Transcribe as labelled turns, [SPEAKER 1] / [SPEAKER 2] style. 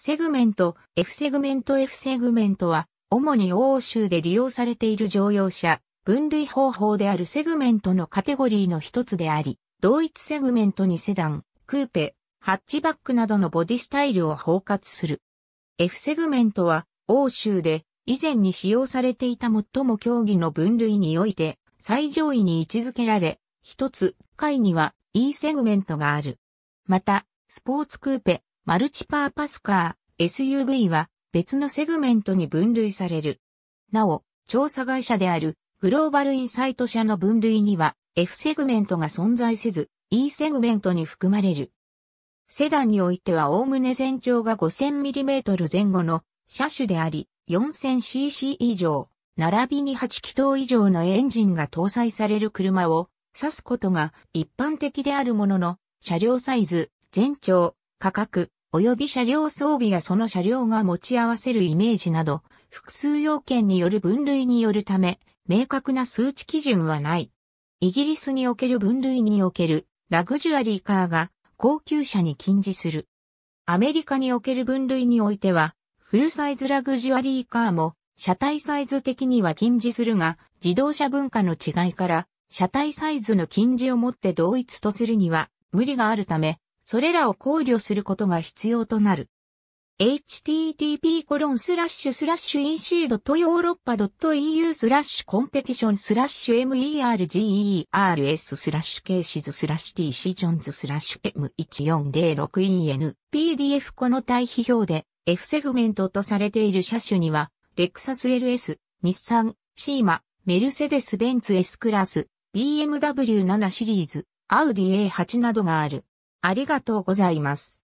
[SPEAKER 1] セグメント、F セグメント F セグメントは、主に欧州で利用されている乗用車、分類方法であるセグメントのカテゴリーの一つであり、同一セグメントにセダン、クーペ、ハッチバックなどのボディスタイルを包括する。F セグメントは、欧州で以前に使用されていた最も競技の分類において、最上位に位置づけられ、一つ、下位には E セグメントがある。また、スポーツクーペ、マルチパーパスカー、SUV は別のセグメントに分類される。なお、調査会社であるグローバルインサイト社の分類には F セグメントが存在せず E セグメントに含まれる。セダンにおいてはおおむね全長が 5000mm 前後の車種であり 4000cc 以上、並びに8気筒以上のエンジンが搭載される車を指すことが一般的であるものの車両サイズ、全長、価格、及び車両装備やその車両が持ち合わせるイメージなど、複数要件による分類によるため、明確な数値基準はない。イギリスにおける分類におけるラグジュアリーカーが高級車に禁止する。アメリカにおける分類においては、フルサイズラグジュアリーカーも車体サイズ的には禁止するが、自動車文化の違いから、車体サイズの禁止をもって同一とするには無理があるため、それらを考慮することが必要となる。http://ec.europa.eu スラッシュコンペティションスラッシュ mergers スラッシュケーシズスラッシュ t シジョンズスラッシュ m1406en pdf この対比表で F セグメントとされている車種にはレクサス LS、日産、シーマ、メルセデス・ベンツ S クラス、BMW7 シリーズ、アウディ A8 などがある。ありがとうございます。